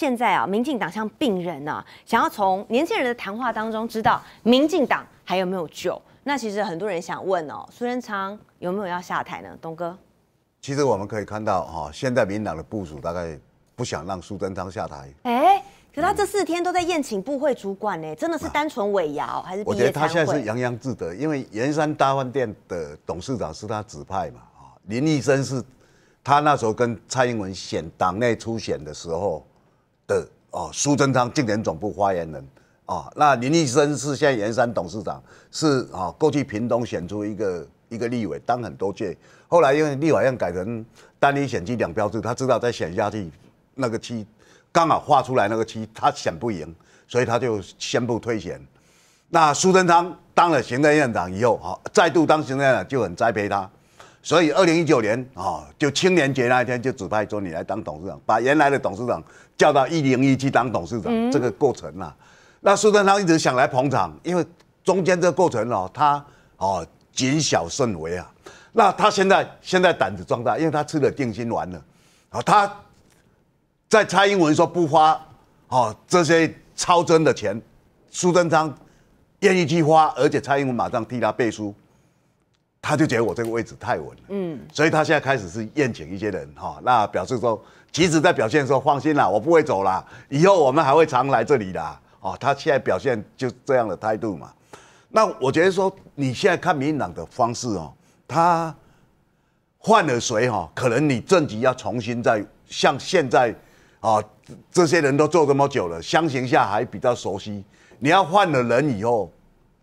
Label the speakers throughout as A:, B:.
A: 现在啊，民进党像病人呐，想要从年轻人的谈话当中知道民进党还有没有救。那其实很多人想问哦，苏贞昌有没有要下台呢？东哥，
B: 其实我们可以看到哈，现在民党的部署大概不想让苏贞昌下台。
A: 哎，可他这四天都在宴请部会主管呢，真的是单纯伪谣还是？我觉得他现在是
B: 洋洋自得，因为盐山大饭店的董事长是他指派嘛，林立生是他那时候跟蔡英文选党内初选的时候。的哦，苏贞昌竞选总部发言人啊，那林立生是现在盐山董事长，是啊，过去屏东选出一个一个立委当很多届，后来因为立法院改成单一选区两标志，他知道再选下去那个区刚好划出来那个区他选不赢，所以他就宣布退选。那苏贞昌当了行政院长以后哦，再度当行政院长就很栽培他。所以，二零一九年啊，就青年节那一天，就指派说你来当董事长，把原来的董事长叫到一零一去当董事长。这个过程啊，那苏贞昌一直想来捧场，因为中间这个过程哦，他哦谨小慎微啊，那他现在现在胆子壮大，因为他吃了定心丸了啊，他在蔡英文说不花啊这些超真的钱，苏贞昌愿意去花，而且蔡英文马上替他背书。他就觉得我这个位置太稳了，嗯，所以他现在开始是宴请一些人哈，那表示说即使在表现说放心啦，我不会走啦，以后我们还会常来这里的，哦，他现在表现就这样的态度嘛。那我觉得说你现在看民进党的方式哦，他换了谁哈，可能你政局要重新再像现在啊，这些人都做这么久了，相形下还比较熟悉，你要换了人以后。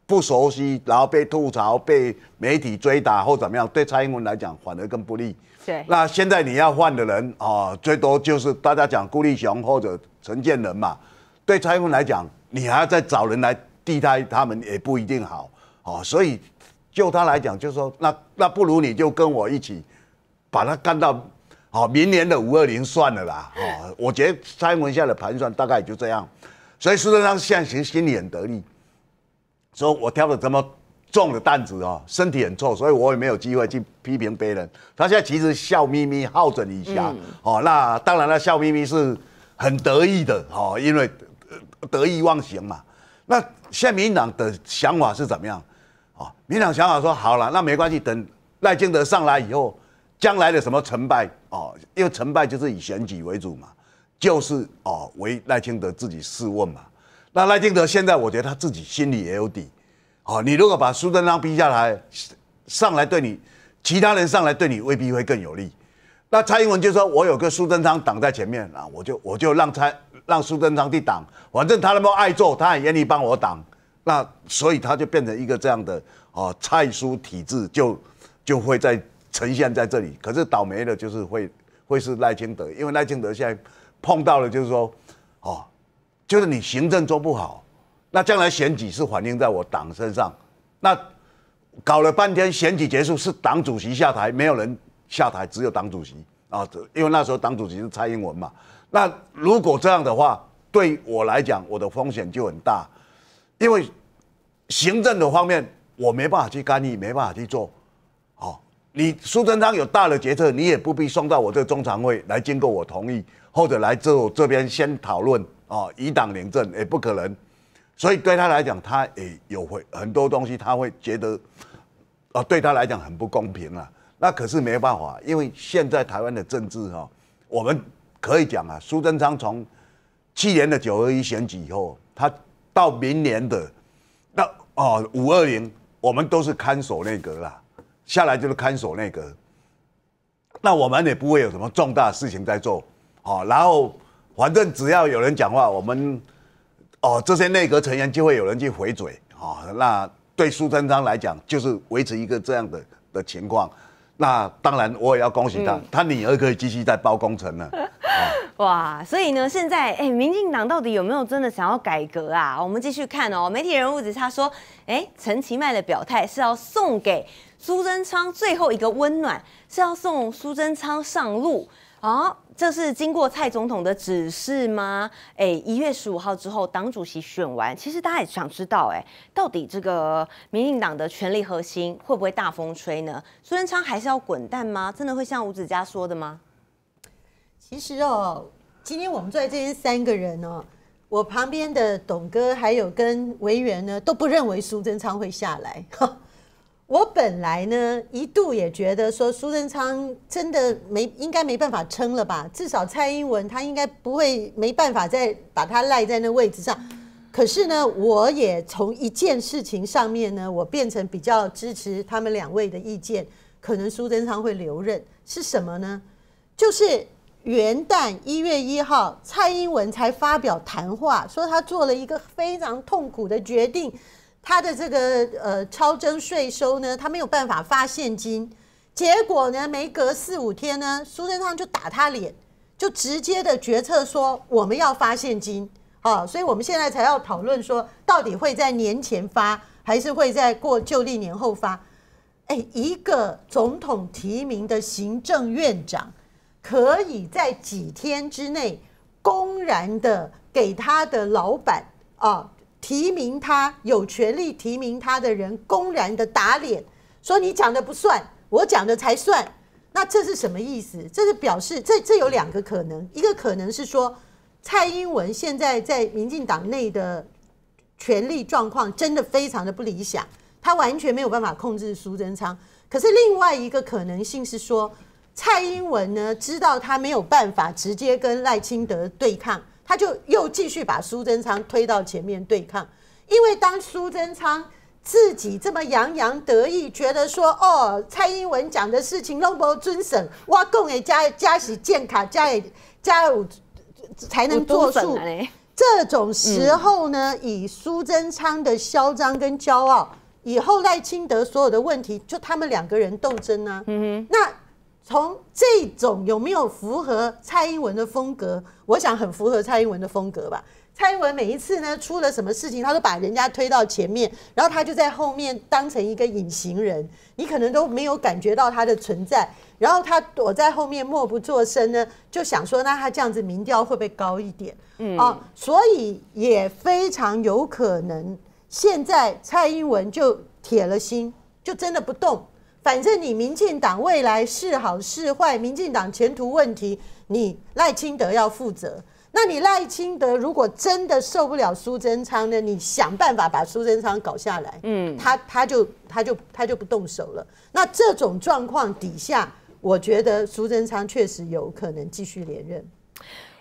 B: 不熟悉，然后被吐槽、被媒体追打或怎么样，对蔡英文来讲反而更不利。对，那现在你要换的人啊，最多就是大家讲顾立雄或者陈建仁嘛。对蔡英文来讲，你还要再找人来替代他们，也不一定好。哦，所以就他来讲，就是说，那那不如你就跟我一起，把他干到哦明年的五二零算了啦。哦，我觉得蔡英文下的盘算大概也就这样。所以事实上，现在其实心里很得意。说，我挑了这么重的担子啊，身体很臭，所以我也没有机会去批评别人。他现在其实笑眯眯，好整一下哦。那当然了，笑眯眯是很得意的哦，因为得意忘形嘛。那现在民党的想法是怎么样？哦，民党想法说好了，那没关系，等赖清德上来以后，将来的什么成败哦，因为成败就是以选举为主嘛，就是哦，为赖清德自己试问嘛。那赖清德现在，我觉得他自己心里也有底。好，你如果把苏贞昌逼下来，上来对你，其他人上来对你未必会更有利。那蔡英文就说我有个苏贞昌挡在前面啊，我就我就让蔡让苏贞昌去挡，反正他那么爱做，他很愿意帮我挡。那所以他就变成一个这样的哦，蔡苏体制就就会在呈现在这里。可是倒霉的就是会会是赖清德，因为赖清德现在碰到了就是说哦。就是你行政做不好，那将来选举是反映在我党身上。那搞了半天选举结束，是党主席下台，没有人下台，只有党主席啊。因为那时候党主席是蔡英文嘛。那如果这样的话，对我来讲，我的风险就很大，因为行政的方面我没办法去干预，没办法去做好。你苏贞昌有大的决策，你也不必送到我这中常会来经过我同意，或者来这我这边先讨论啊，以党领政也不可能，所以对他来讲，他也有会很多东西，他会觉得啊，对他来讲很不公平啊。那可是没办法，因为现在台湾的政治哈，我们可以讲啊，苏贞昌从去年的九二一选举以后，他到明年的那哦五二零，我们都是看守内阁了。下来就是看守内阁，那我们也不会有什么重大事情在做，好，然后反正只要有人讲话，我们哦这些内阁成员就会有人去回嘴，好，那对苏贞昌来讲就是维持一个这样的的情况，那当然我也要恭喜他，他女儿可以继续在包工程了。
A: 哇，所以呢，现在哎，民进党到底有没有真的想要改革啊？我们继续看哦，媒体人物是他说，哎，陈其迈的表态是要送给。苏贞昌最后一个温暖是要送苏贞昌上路啊？这是经过蔡总统的指示吗？哎，一月十五号之后，党主席选完，其实大家也想知道，哎，到底这个民进党的权力核心会不会大风吹呢？苏贞昌还是要滚蛋吗？真
C: 的会像吴子嘉说的吗？其实哦，今天我们坐在这边三个人哦。我旁边的董哥还有跟维园呢，都不认为苏贞昌会下来。我本来呢一度也觉得说苏贞昌真的没应该没办法撑了吧，至少蔡英文他应该不会没办法再把他赖在那位置上。可是呢，我也从一件事情上面呢，我变成比较支持他们两位的意见，可能苏贞昌会留任，是什么呢？就是元旦一月一号，蔡英文才发表谈话，说他做了一个非常痛苦的决定。他的这个呃超征税收呢，他没有办法发现金，结果呢，没隔四五天呢，苏贞昌就打他脸，就直接的决策说我们要发现金啊，所以我们现在才要讨论说到底会在年前发，还是会在过旧历年后发？哎，一个总统提名的行政院长，可以在几天之内公然的给他的老板啊。提名他有权利提名他的人公然的打脸，说你讲的不算，我讲的才算，那这是什么意思？这是表示这这有两个可能，一个可能是说蔡英文现在在民进党内的权力状况真的非常的不理想，他完全没有办法控制苏贞昌。可是另外一个可能性是说，蔡英文呢知道他没有办法直接跟赖清德对抗。他就又继续把苏贞昌推到前面对抗，因为当苏贞昌自己这么洋洋得意，觉得说哦，蔡英文讲的事情都不遵守，挖共诶加加喜建卡加加有才能做数，这种时候呢，以苏贞昌的嚣张跟骄傲，以后赖清德所有的问题就他们两个人斗争呢。嗯哼，那。从这种有没有符合蔡英文的风格？我想很符合蔡英文的风格吧。蔡英文每一次呢出了什么事情，他都把人家推到前面，然后他就在后面当成一个隐形人，你可能都没有感觉到他的存在。然后他躲在后面默不作声呢，就想说，那他这样子民调会不会高一点？啊，所以也非常有可能，现在蔡英文就铁了心，就真的不动。反正你民进党未来是好是坏，民进党前途问题，你赖清德要负责。那你赖清德如果真的受不了苏贞昌呢？你想办法把苏贞昌搞下来，嗯，他他就他就他就不动手了。那这种状况底下，我觉得苏贞昌确实有可能继续连任。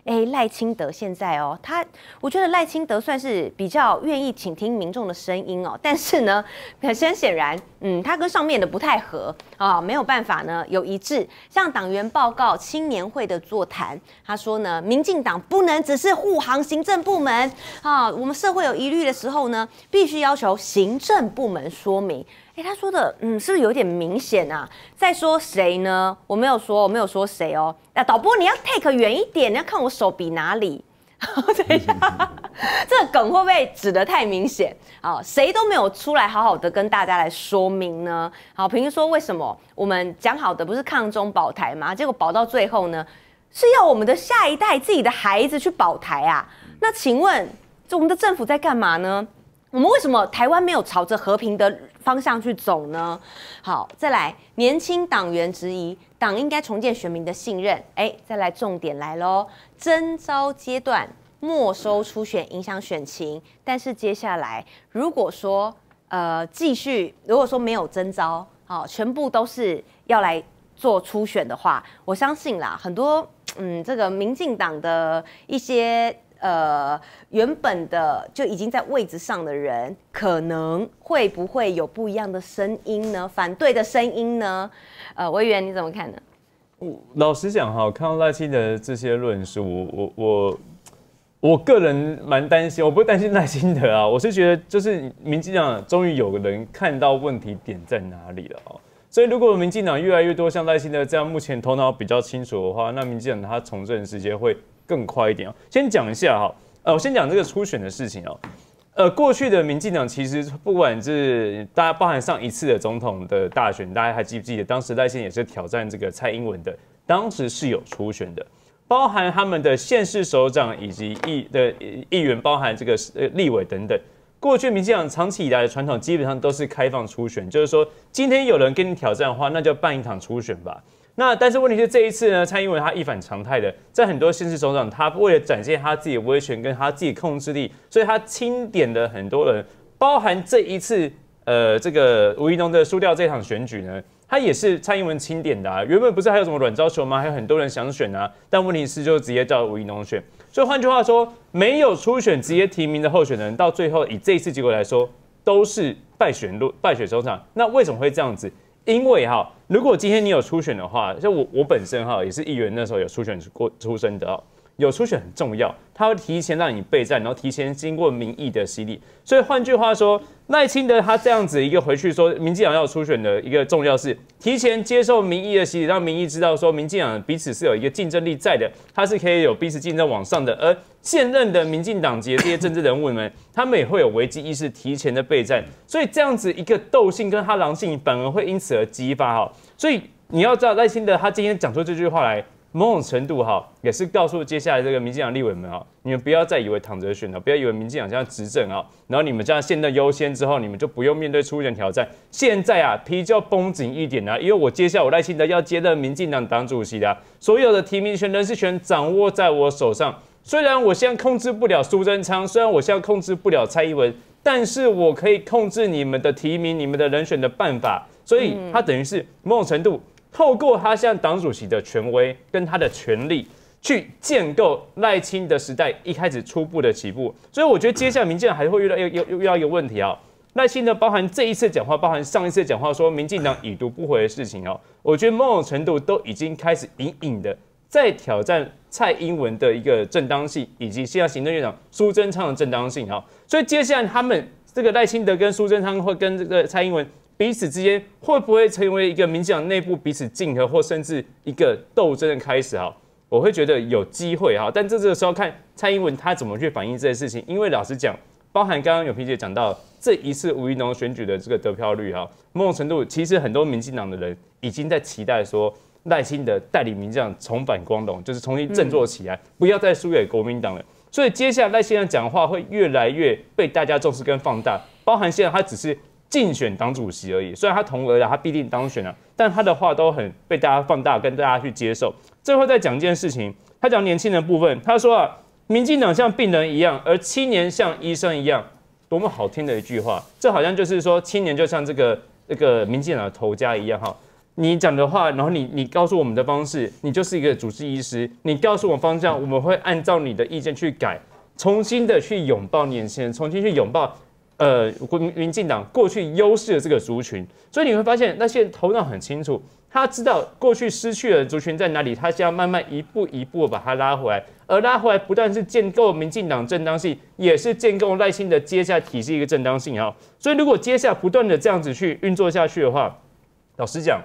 C: 哎，赖清德现在
A: 哦，他我觉得赖清德算是比较愿意倾听民众的声音哦，但是呢，很显显然，嗯，他跟上面的不太合啊，没有办法呢，有一致向党员报告青年会的座谈，他说呢，民进党不能只是护航行政部门啊，我们社会有疑虑的时候呢，必须要求行政部门说明。哎，他说的，嗯，是不是有点明显啊？在说谁呢？我没有说，我没有说谁哦。那导播，你要 take 远一点，你要看我手比哪里。等一下，这个梗会不会指得太明显？啊，谁都没有出来好好的跟大家来说明呢。好，平时说为什么我们讲好的不是抗中保台吗？结果保到最后呢，是要我们的下一代自己的孩子去保台啊？那请问，我们的政府在干嘛呢？我们为什么台湾没有朝着和平的方向去走呢？好，再来，年轻党员质疑党应该重建选民的信任。哎，再来，重点来喽，征召阶段没收初选影响选情，但是接下来如果说呃继续，如果说没有征召，好，全部都是要来做初选的话，我相信啦，很多嗯这个民进党的一些。呃，原本的就已经在位置上的人，可能会不会有不一样的声音呢？反对的声音呢？呃，委员你怎么看呢？
D: 我老实讲哈，看到赖清德这些论述，我我我我个人蛮担心，我不担心赖清德啊，我是觉得就是民进党终于有人看到问题点在哪里了哦。所以如果民进党越来越多像赖清德这样目前头脑比较清楚的话，那民进党他从政时间会。更快一点哦。先讲一下哈，呃，我先讲这个初选的事情哦。呃，过去的民进党其实不管是大家包含上一次的总统的大选，大家还记不记得？当时赖幸也是挑战这个蔡英文的，当时是有初选的，包含他们的县市首长以及议的议员，包含这个呃立委等等。过去民进党长期以来的传统基本上都是开放初选，就是说今天有人跟你挑战的话，那就办一场初选吧。那但是问题是这一次呢，蔡英文他一反常态的，在很多新式首长，他为了展现他自己威权跟他自己控制力，所以他清点的很多人，包含这一次呃这个吴宜农的输掉这场选举呢，他也是蔡英文清点的。原本不是还有什么软招球吗？还有很多人想选啊，但问题是就直接叫吴宜农选。所以换句话说，没有初选直接提名的候选人，到最后以这一次结果来说，都是败选落败选首长。那为什么会这样子？因为哈，如果今天你有初选的话，就我我本身哈也是议员，那时候有初选过出身的，有初选很重要，他会提前让你备战，然后提前经过民意的洗礼，所以换句话说。赖清德他这样子一个回去说，民进党要初选的一个重要是提前接受民意的洗礼，让民意知道说民进党彼此是有一个竞争力在的，它是可以有彼此竞争往上的。而现任的民进党籍这些政治人物们，他们也会有危机意识，提前的备战。所以这样子一个斗性跟他狼性，反而会因此而激发哈。所以你要知道，赖清德他今天讲出这句话来。某种程度哈，也是告诉接下来这个民进党立委们啊，你们不要再以为躺着选了，不要以为民进党这样执政啊，然后你们这样现在优先之后，你们就不用面对出选挑战。现在啊，皮就绷紧一点啊，因为我接下来我耐心的要接任民进党党主席的，所有的提名权、人事权掌握在我手上。虽然我现在控制不了苏贞昌，虽然我现在控制不了蔡英文，但是我可以控制你们的提名、你们的人选的办法。所以他等于是某种程度。透过他向党主席的权威跟他的权力去建构赖清德时代一开始初步的起步，所以我觉得接下来民进党还会遇到又又又到一个问题啊。赖清德包含这一次讲话，包含上一次讲话，说民进党已读不回的事情哦，我觉得某种程度都已经开始隐隐的在挑战蔡英文的一个正当性，以及现在行政院长苏贞昌的正当性啊。所以接下来他们这个赖清德跟苏贞昌会跟这个蔡英文。彼此之间会不会成为一个民进党内部彼此竞合，或甚至一个斗争的开始？哈，我会觉得有机会哈，但这个时候看蔡英文他怎么去反映这件事情。因为老实讲，包含刚刚永平姐讲到这一次吴宜农选举的这个得票率哈，某种程度其实很多民进党的人已经在期待说，耐心的带领民进党重返光荣，就是重新振作起来，不要再输给国民党了。所以接下来赖先生讲话会越来越被大家重视跟放大。包含现在他只是。竞选党主席而已，虽然他同额了，他必定当选了，但他的话都很被大家放大，跟大家去接受。最后再讲一件事情，他讲年轻人部分，他说啊，民进党像病人一样，而青年像医生一样，多么好听的一句话。这好像就是说，青年就像这个这个民进党的头家一样，哈，你讲的话，然后你你告诉我们的方式，你就是一个主治医师，你告诉我方向，我们会按照你的意见去改，重新的去拥抱年轻人，重新去拥抱。呃，民民进党过去优势的这个族群，所以你会发现那些头脑很清楚，他知道过去失去了族群在哪里，他就要慢慢一步一步把它拉回来，而拉回来不但是建构民进党正当性，也是建构赖心的接下体系一个正当性啊。所以如果接下来不断的这样子去运作下去的话，老实讲，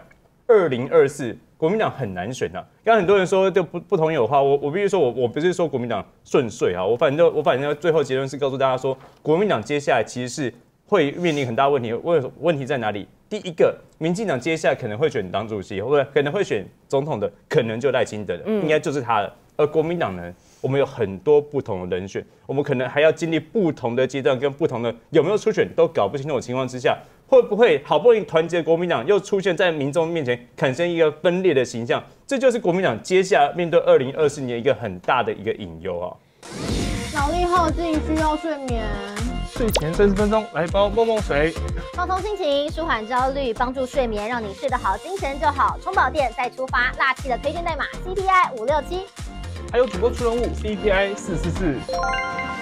D: 二零二四。国民党很难选的，刚刚很多人说就不不同意我话，我我必须说我我不是说国民党顺遂啊，我反正我反正最后结论是告诉大家说，国民党接下来其实是会面临很大问题，问问题在哪里？第一个，民进党接下来可能会选党主席，者可能会选总统的可能就赖清德的，应该就是他了。而国民党呢，我们有很多不同的人选，我们可能还要经历不同的阶段，跟不同的有没有初选都搞不清楚情况之下。会不会好不容易团结国民党，又出现在民众面前产生一个分裂的形象？这就是国民党接下来面对二零二四年一个很大的一个隐忧啊！
C: 脑力耗尽，需要睡眠。
D: 睡前三十分钟，来包我梦梦水，
C: 放松
A: 心情，舒缓焦虑，帮助睡眠，让你睡得好，精神就好，充饱电再出发。辣气的推荐代码 C P I 五六七，
D: 还有主播出人物 c P I 四四四。